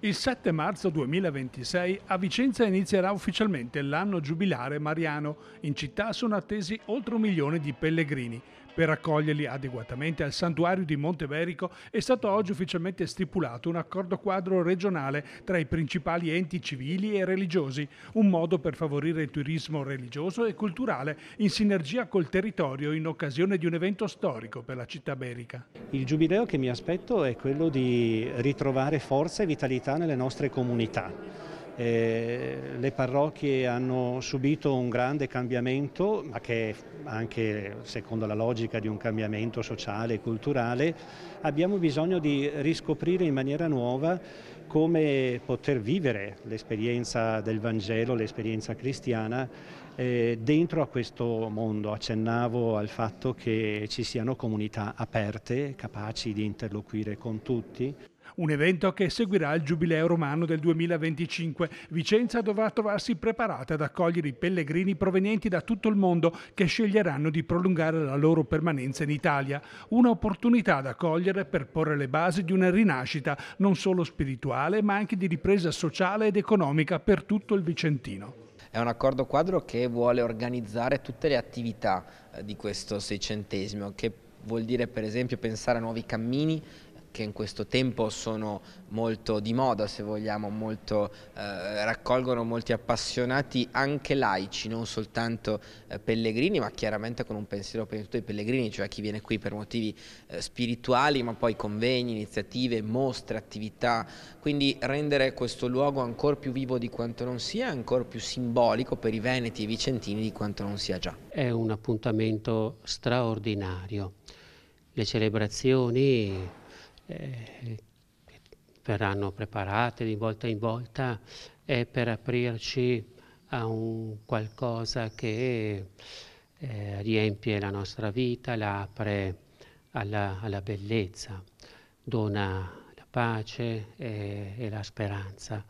Il 7 marzo 2026 a Vicenza inizierà ufficialmente l'anno giubilare mariano. In città sono attesi oltre un milione di pellegrini. Per accoglierli adeguatamente al santuario di Monteverico è stato oggi ufficialmente stipulato un accordo quadro regionale tra i principali enti civili e religiosi, un modo per favorire il turismo religioso e culturale in sinergia col territorio in occasione di un evento storico per la città berica. Il giubileo che mi aspetto è quello di ritrovare forza e vitalità nelle nostre comunità eh, le parrocchie hanno subito un grande cambiamento, ma che è anche secondo la logica di un cambiamento sociale e culturale, abbiamo bisogno di riscoprire in maniera nuova come poter vivere l'esperienza del Vangelo, l'esperienza cristiana eh, dentro a questo mondo. Accennavo al fatto che ci siano comunità aperte, capaci di interloquire con tutti un evento che seguirà il Giubileo romano del 2025. Vicenza dovrà trovarsi preparata ad accogliere i pellegrini provenienti da tutto il mondo che sceglieranno di prolungare la loro permanenza in Italia, un'opportunità da cogliere per porre le basi di una rinascita non solo spirituale ma anche di ripresa sociale ed economica per tutto il Vicentino. È un accordo quadro che vuole organizzare tutte le attività eh, di questo seicentesimo, che vuol dire per esempio pensare a nuovi cammini, che in questo tempo sono molto di moda se vogliamo, molto, eh, raccolgono molti appassionati anche laici, non soltanto eh, pellegrini ma chiaramente con un pensiero per di tutto pellegrini, cioè chi viene qui per motivi eh, spirituali ma poi convegni, iniziative, mostre, attività, quindi rendere questo luogo ancora più vivo di quanto non sia, ancora più simbolico per i veneti e i vicentini di quanto non sia già. È un appuntamento straordinario. Le celebrazioni eh, verranno preparate di volta in volta è eh, per aprirci a un qualcosa che eh, riempie la nostra vita, la apre alla, alla bellezza, dona la pace e, eh, e la speranza.